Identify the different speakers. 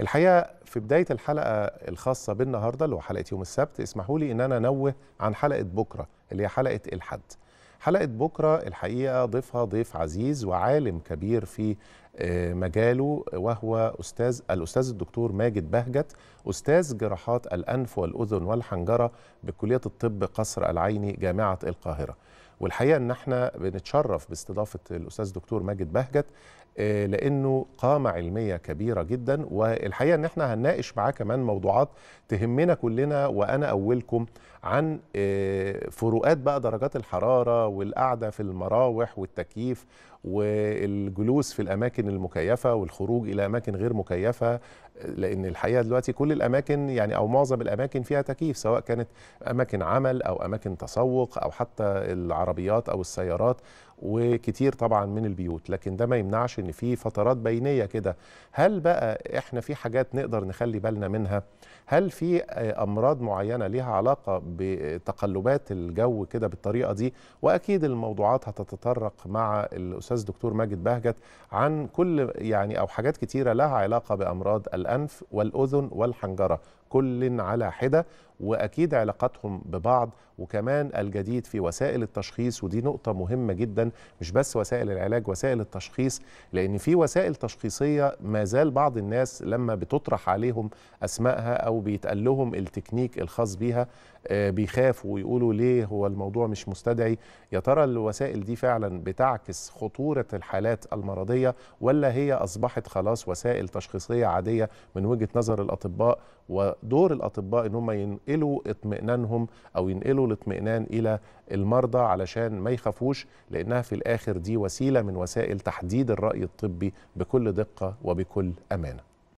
Speaker 1: الحقيقه في بدايه الحلقه الخاصه بالنهارده اللي هو حلقه يوم السبت اسمحوا لي ان انا انوه عن حلقه بكره اللي هي حلقه الحد حلقه بكره الحقيقه ضيفها ضيف عزيز وعالم كبير في آه، مجاله وهو استاذ الاستاذ الدكتور ماجد بهجت استاذ جراحات الانف والاذن والحنجره بكليه الطب قصر العيني جامعه القاهره والحقيقه ان احنا بنتشرف باستضافه الاستاذ دكتور ماجد بهجت آه، لانه قامه علميه كبيره جدا والحقيقه ان احنا هنناقش معاه كمان موضوعات تهمنا كلنا وانا اولكم عن آه، فروقات بقى درجات الحراره والقعده في المراوح والتكييف والجلوس في الاماكن المكيفه والخروج الى اماكن غير مكيفه لان الحقيقه دلوقتي كل الاماكن يعني او معظم الاماكن فيها تكييف سواء كانت اماكن عمل او اماكن تسوق او حتى العربيات او السيارات وكتير طبعا من البيوت لكن ده ما يمنعش ان في فترات بينيه كده هل بقى احنا في حاجات نقدر نخلي بالنا منها هل في امراض معينه ليها علاقه بتقلبات الجو كده بالطريقه دي واكيد الموضوعات هتتطرق مع الاستاذ دكتور ماجد بهجت عن كل يعني او حاجات كتيره لها علاقه بامراض الانف والاذن والحنجره كل على حده واكيد علاقاتهم ببعض وكمان الجديد في وسائل التشخيص ودي نقطه مهمه جدا مش بس وسائل العلاج وسائل التشخيص لان في وسائل تشخيصيه ما زال بعض الناس لما بتطرح عليهم اسمائها او بيتقال لهم التكنيك الخاص بيها آه، بيخافوا ويقولوا ليه هو الموضوع مش مستدعي يا ترى الوسائل دي فعلا بتعكس خطوره الحالات المرضيه ولا هي اصبحت خلاص وسائل تشخيصيه عاديه من وجهه نظر الاطباء و دور الاطباء ان هم ينقلوا اطمئنانهم او ينقلوا الاطمئنان الى المرضى علشان ما يخافوش لانها في الاخر دي وسيله من وسائل تحديد الراي الطبي بكل دقه وبكل امانه